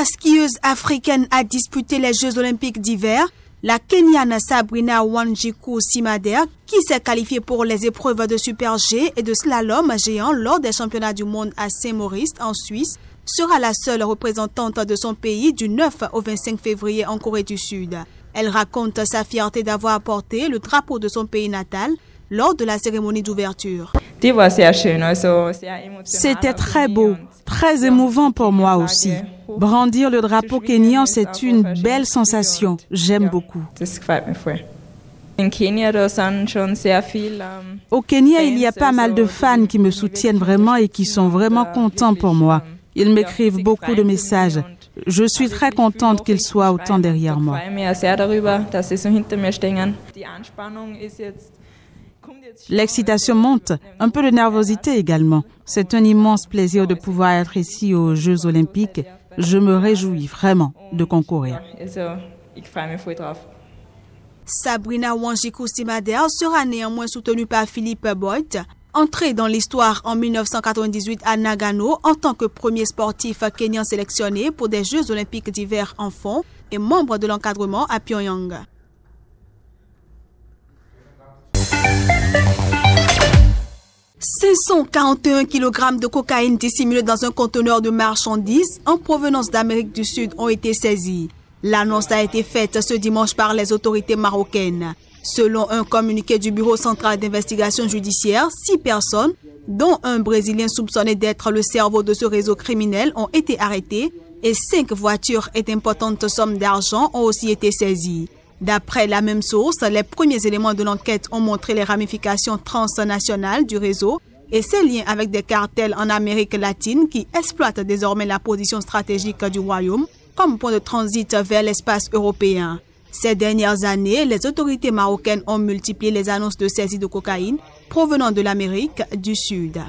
La skieuse africaine a disputé les Jeux olympiques d'hiver, la Kenyane Sabrina Wanjiku Simader, qui s'est qualifiée pour les épreuves de Super G et de slalom géant lors des championnats du monde à Saint-Maurice en Suisse, sera la seule représentante de son pays du 9 au 25 février en Corée du Sud. Elle raconte sa fierté d'avoir porté le drapeau de son pays natal lors de la cérémonie d'ouverture. C'était très beau, très émouvant pour moi aussi. Brandir le drapeau kenyan, c'est une belle euh, sensation. J'aime beaucoup. Euh, Au Kenya, il y a pas mal de euh, fans qui me soutiennent vraiment et qui sont vraiment contents pour moi. Ils m'écrivent beaucoup de messages. Je suis très contente qu'ils soient autant derrière moi. L'excitation monte, un peu de nervosité également. C'est un immense plaisir de pouvoir être ici aux Jeux olympiques. Je me réjouis vraiment de concourir. Sabrina Wangikou sera néanmoins soutenue par Philippe Boyd, entré dans l'histoire en 1998 à Nagano en tant que premier sportif kenyan sélectionné pour des Jeux olympiques d'hiver en fond et membre de l'encadrement à Pyongyang. 541 kg de cocaïne dissimulée dans un conteneur de marchandises en provenance d'Amérique du Sud ont été saisis. L'annonce a été faite ce dimanche par les autorités marocaines. Selon un communiqué du Bureau central d'investigation judiciaire, six personnes, dont un Brésilien soupçonné d'être le cerveau de ce réseau criminel, ont été arrêtées et cinq voitures et d'importantes sommes d'argent ont aussi été saisies. D'après la même source, les premiers éléments de l'enquête ont montré les ramifications transnationales du réseau et ses liens avec des cartels en Amérique latine qui exploitent désormais la position stratégique du Royaume comme point de transit vers l'espace européen. Ces dernières années, les autorités marocaines ont multiplié les annonces de saisie de cocaïne provenant de l'Amérique du Sud.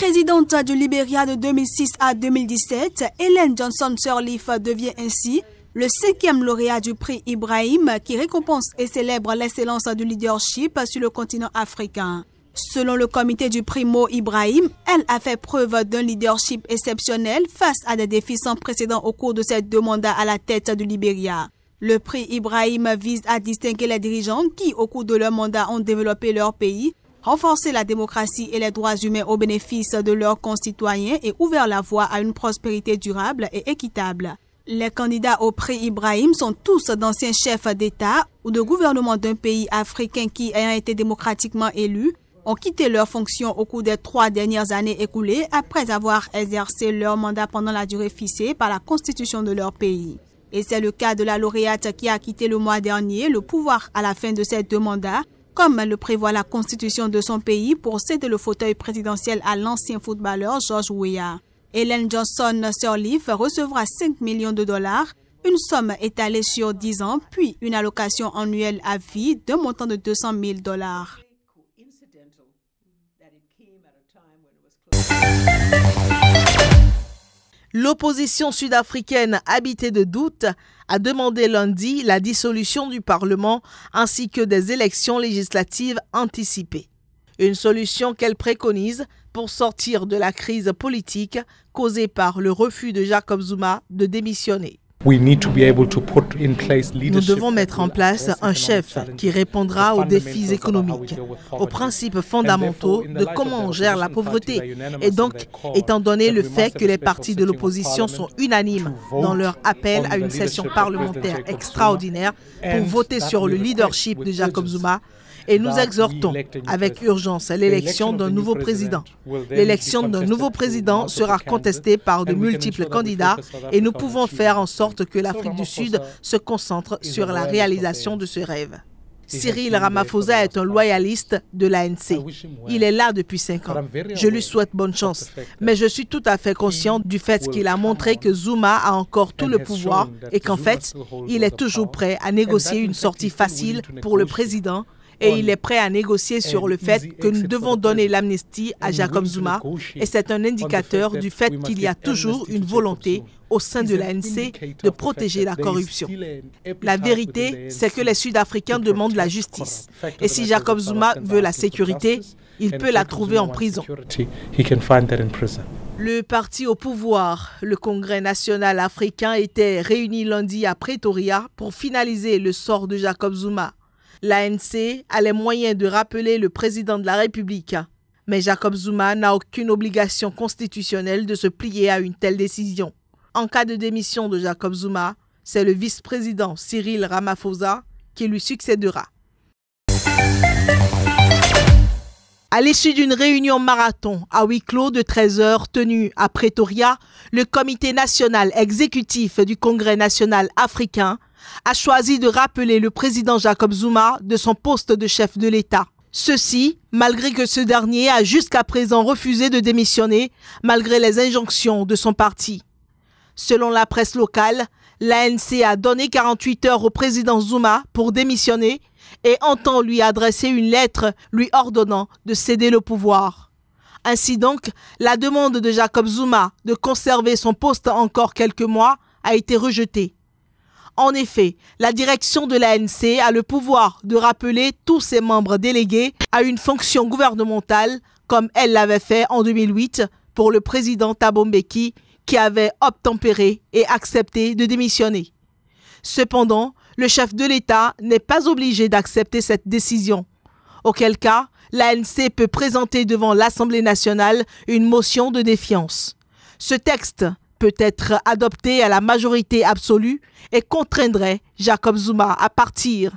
Présidente du Libéria de 2006 à 2017, Hélène Johnson Sirleaf devient ainsi le cinquième lauréat du prix Ibrahim qui récompense et célèbre l'excellence du leadership sur le continent africain. Selon le comité du primo Ibrahim, elle a fait preuve d'un leadership exceptionnel face à des défis sans précédent au cours de ses deux mandats à la tête du Libéria. Le prix Ibrahim vise à distinguer les dirigeants qui, au cours de leur mandat, ont développé leur pays renforcer la démocratie et les droits humains au bénéfice de leurs concitoyens et ouvrir la voie à une prospérité durable et équitable. Les candidats au prix Ibrahim sont tous d'anciens chefs d'État ou de gouvernement d'un pays africain qui, ayant été démocratiquement élus, ont quitté leurs fonctions au cours des trois dernières années écoulées après avoir exercé leur mandat pendant la durée fixée par la constitution de leur pays. Et c'est le cas de la lauréate qui a quitté le mois dernier le pouvoir à la fin de ses deux mandats comme le prévoit la constitution de son pays pour céder le fauteuil présidentiel à l'ancien footballeur George Weah. hélène Johnson Sirleaf recevra 5 millions de dollars, une somme étalée sur 10 ans, puis une allocation annuelle à vie d'un montant de 200 000 dollars. L'opposition sud-africaine habitée de doutes a demandé lundi la dissolution du Parlement ainsi que des élections législatives anticipées. Une solution qu'elle préconise pour sortir de la crise politique causée par le refus de Jacob Zuma de démissionner. Nous devons mettre en place un chef qui répondra aux défis économiques, aux principes fondamentaux de comment on gère la pauvreté. Et donc, étant donné le fait que les partis de l'opposition sont unanimes dans leur appel à une session parlementaire extraordinaire pour voter sur le leadership de Jacob Zuma, et nous exhortons avec urgence à hein, l'élection d'un nouveau président. L'élection d'un nouveau président sera contestée par de multiples candidats et nous pouvons faire en sorte que l'Afrique du Sud se concentre sur la réalisation de ce rêve. Cyril Ramaphosa est un loyaliste de l'ANC. Il est là depuis cinq ans. Je lui souhaite bonne chance, mais je suis tout à fait conscient du fait qu'il a montré que Zuma a encore tout le pouvoir et qu'en fait, il est toujours prêt à négocier une sortie facile pour le président et il est prêt à négocier sur le fait que nous devons donner l'amnistie à Jacob Zuma et c'est un indicateur du fait qu'il y a toujours une volonté au sein de l'ANC de protéger la corruption. La vérité, c'est que les Sud-Africains demandent la justice. Et si Jacob Zuma veut la sécurité, il peut la trouver en prison. Le parti au pouvoir, le Congrès national africain, était réuni lundi à Pretoria pour finaliser le sort de Jacob Zuma. L'ANC a les moyens de rappeler le président de la République. Mais Jacob Zuma n'a aucune obligation constitutionnelle de se plier à une telle décision. En cas de démission de Jacob Zuma, c'est le vice-président Cyril Ramaphosa qui lui succédera. À l'issue d'une réunion marathon à huis clos de 13 heures tenue à Pretoria, le comité national exécutif du Congrès national africain a choisi de rappeler le président Jacob Zuma de son poste de chef de l'État. Ceci, malgré que ce dernier a jusqu'à présent refusé de démissionner, malgré les injonctions de son parti. Selon la presse locale, l'ANC a donné 48 heures au président Zuma pour démissionner et entend lui adresser une lettre lui ordonnant de céder le pouvoir. Ainsi donc, la demande de Jacob Zuma de conserver son poste encore quelques mois a été rejetée. En effet, la direction de l'ANC a le pouvoir de rappeler tous ses membres délégués à une fonction gouvernementale comme elle l'avait fait en 2008 pour le président Tabombeki qui avait obtempéré et accepté de démissionner. Cependant, le chef de l'État n'est pas obligé d'accepter cette décision, auquel cas l'ANC peut présenter devant l'Assemblée nationale une motion de défiance. Ce texte peut être adopté à la majorité absolue et contraindrait Jacob Zuma à partir.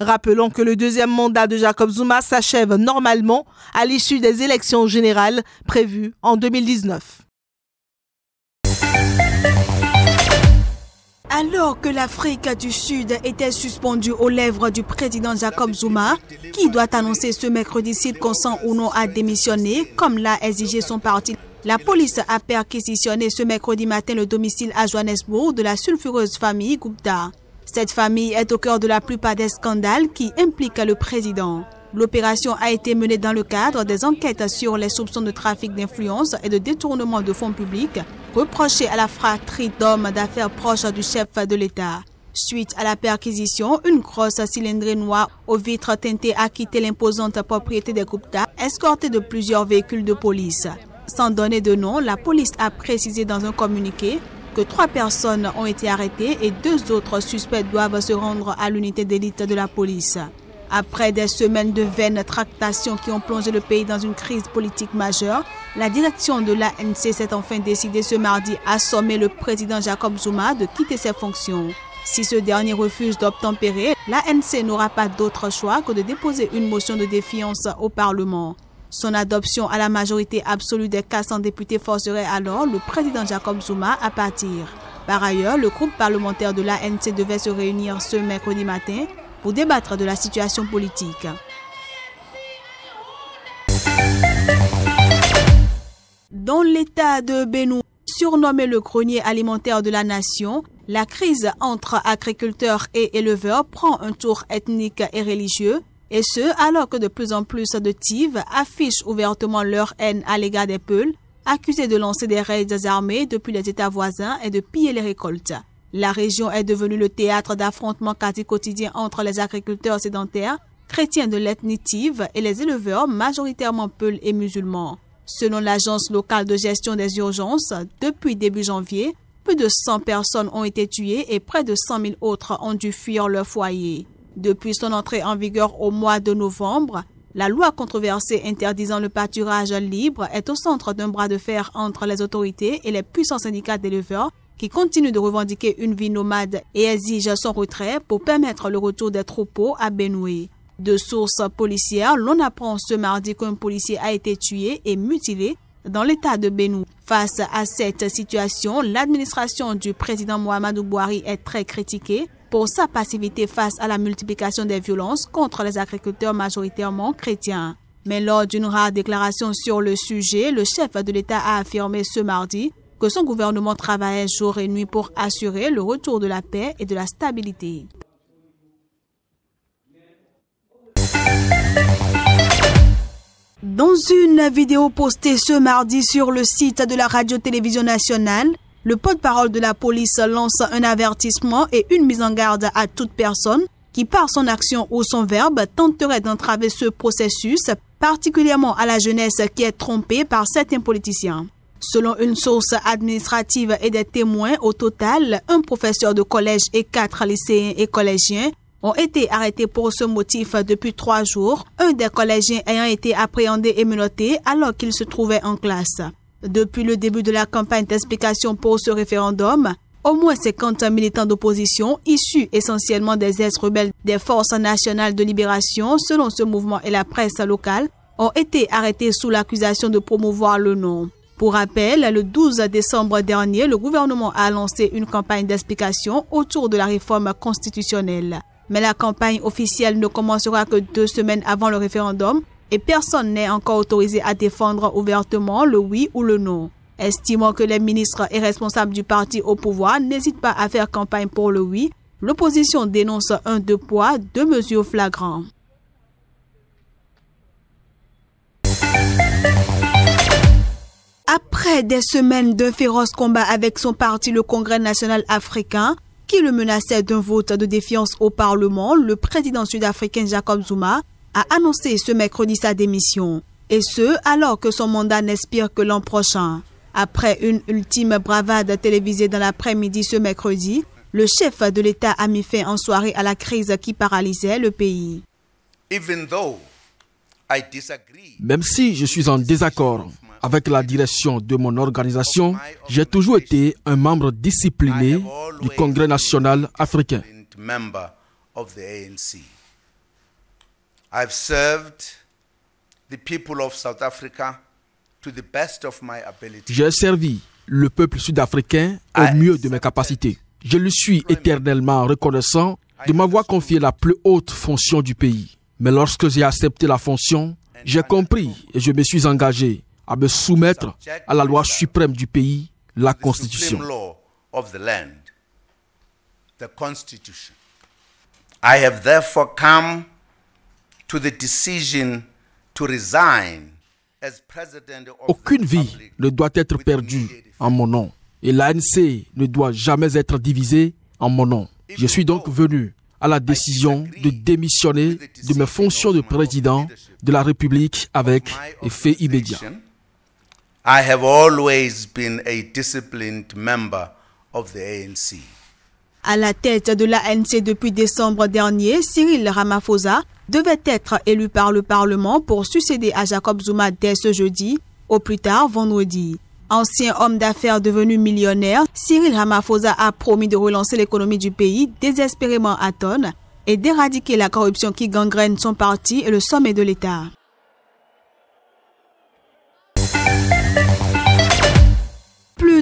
Rappelons que le deuxième mandat de Jacob Zuma s'achève normalement à l'issue des élections générales prévues en 2019. Alors que l'Afrique du Sud était suspendue aux lèvres du président Jacob Zuma, qui doit annoncer ce mercredi s'il consent ou non à démissionner, comme l'a exigé son parti la police a perquisitionné ce mercredi matin le domicile à Johannesburg de la sulfureuse famille Gupta. Cette famille est au cœur de la plupart des scandales qui impliquent le président. L'opération a été menée dans le cadre des enquêtes sur les soupçons de trafic d'influence et de détournement de fonds publics reprochés à la fratrie d'hommes d'affaires proches du chef de l'État. Suite à la perquisition, une grosse cylindrée noire aux vitres teintées a quitté l'imposante propriété des Gupta, escortée de plusieurs véhicules de police. Sans donner de nom, la police a précisé dans un communiqué que trois personnes ont été arrêtées et deux autres suspects doivent se rendre à l'unité d'élite de la police. Après des semaines de vaines tractations qui ont plongé le pays dans une crise politique majeure, la direction de l'ANC s'est enfin décidée ce mardi à sommer le président Jacob Zuma de quitter ses fonctions. Si ce dernier refuse d'obtempérer, l'ANC n'aura pas d'autre choix que de déposer une motion de défiance au Parlement. Son adoption à la majorité absolue des 400 députés forcerait alors le président Jacob Zuma à partir. Par ailleurs, le groupe parlementaire de l'ANC devait se réunir ce mercredi matin pour débattre de la situation politique. Dans l'état de Benoît, surnommé le grenier alimentaire de la nation, la crise entre agriculteurs et éleveurs prend un tour ethnique et religieux et ce, alors que de plus en plus de Tiv affichent ouvertement leur haine à l'égard des Peuls, accusés de lancer des raids armées depuis les États voisins et de piller les récoltes. La région est devenue le théâtre d'affrontements quasi quotidiens entre les agriculteurs sédentaires, chrétiens de l'ethnie Tiv et les éleveurs majoritairement Peuls et musulmans. Selon l'agence locale de gestion des urgences, depuis début janvier, plus de 100 personnes ont été tuées et près de 100 000 autres ont dû fuir leur foyer. Depuis son entrée en vigueur au mois de novembre, la loi controversée interdisant le pâturage libre est au centre d'un bras de fer entre les autorités et les puissants syndicats d'éleveurs qui continuent de revendiquer une vie nomade et exigent son retrait pour permettre le retour des troupeaux à Benoué. De sources policières, l'on apprend ce mardi qu'un policier a été tué et mutilé dans l'état de Benoué. Face à cette situation, l'administration du président Mohamed Bouhari est très critiquée pour sa passivité face à la multiplication des violences contre les agriculteurs majoritairement chrétiens. Mais lors d'une rare déclaration sur le sujet, le chef de l'État a affirmé ce mardi que son gouvernement travaillait jour et nuit pour assurer le retour de la paix et de la stabilité. Dans une vidéo postée ce mardi sur le site de la Radio-Télévision nationale, le porte-parole de la police lance un avertissement et une mise en garde à toute personne qui, par son action ou son verbe, tenterait d'entraver ce processus, particulièrement à la jeunesse qui est trompée par certains politiciens. Selon une source administrative et des témoins, au total, un professeur de collège et quatre lycéens et collégiens ont été arrêtés pour ce motif depuis trois jours, un des collégiens ayant été appréhendé et menotté alors qu'il se trouvait en classe. Depuis le début de la campagne d'explication pour ce référendum, au moins 50 militants d'opposition, issus essentiellement des ex rebelles des forces nationales de libération, selon ce mouvement et la presse locale, ont été arrêtés sous l'accusation de promouvoir le nom. Pour rappel, le 12 décembre dernier, le gouvernement a lancé une campagne d'explication autour de la réforme constitutionnelle. Mais la campagne officielle ne commencera que deux semaines avant le référendum, et personne n'est encore autorisé à défendre ouvertement le oui ou le non. Estimant que les ministres et responsables du parti au pouvoir n'hésitent pas à faire campagne pour le oui, l'opposition dénonce un deux poids, deux mesures flagrantes. Après des semaines d'un féroce combat avec son parti, le Congrès national africain, qui le menaçait d'un vote de défiance au Parlement, le président sud-africain Jacob Zuma a annoncé ce mercredi sa démission, et ce alors que son mandat n'expire que l'an prochain. Après une ultime bravade télévisée dans l'après-midi ce mercredi, le chef de l'État a mis fin en soirée à la crise qui paralysait le pays. Même si je suis en désaccord avec la direction de mon organisation, j'ai toujours été un membre discipliné du Congrès national africain. J'ai servi le peuple sud-africain au mieux de mes capacités. Je le suis éternellement reconnaissant de m'avoir confié la plus haute fonction du pays. Mais lorsque j'ai accepté la fonction, j'ai compris et je me suis engagé à me soumettre à la loi suprême du pays, la Constitution. I have therefore come aucune vie ne doit être perdue en mon nom et l'ANC ne doit jamais être divisée en mon nom. Je suis donc venu à la décision de démissionner de mes fonctions de président de la République avec effet immédiat. a À la tête de l'ANC depuis décembre dernier, Cyril Ramaphosa devait être élu par le Parlement pour succéder à Jacob Zuma dès ce jeudi, au plus tard vendredi. Ancien homme d'affaires devenu millionnaire, Cyril Ramaphosa a promis de relancer l'économie du pays désespérément à atone et d'éradiquer la corruption qui gangrène son parti et le sommet de l'État.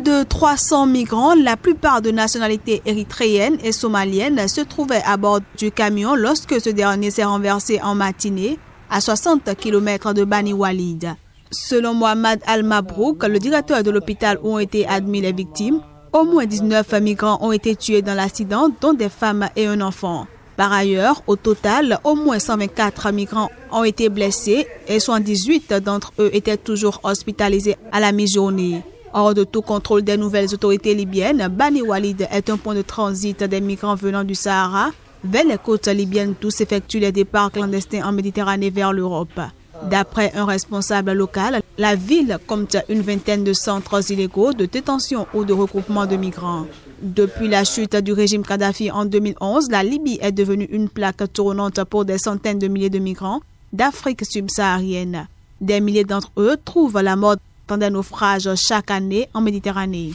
de 300 migrants, la plupart de nationalités érythréennes et somaliennes, se trouvaient à bord du camion lorsque ce dernier s'est renversé en matinée à 60 km de Bani Walid. Selon Mohamed Al-Mabrouk, le directeur de l'hôpital où ont été admis les victimes, au moins 19 migrants ont été tués dans l'accident, dont des femmes et un enfant. Par ailleurs, au total, au moins 124 migrants ont été blessés et 78 d'entre eux étaient toujours hospitalisés à la mi-journée. Hors de tout contrôle des nouvelles autorités libyennes, Bani Walid est un point de transit des migrants venant du Sahara. Vers les côtes libyennes, tous s'effectuent les départs clandestins en Méditerranée vers l'Europe. D'après un responsable local, la ville compte une vingtaine de centres illégaux de détention ou de regroupement de migrants. Depuis la chute du régime Kadhafi en 2011, la Libye est devenue une plaque tournante pour des centaines de milliers de migrants d'Afrique subsaharienne. Des milliers d'entre eux trouvent la mort tant des naufrages chaque année en Méditerranée.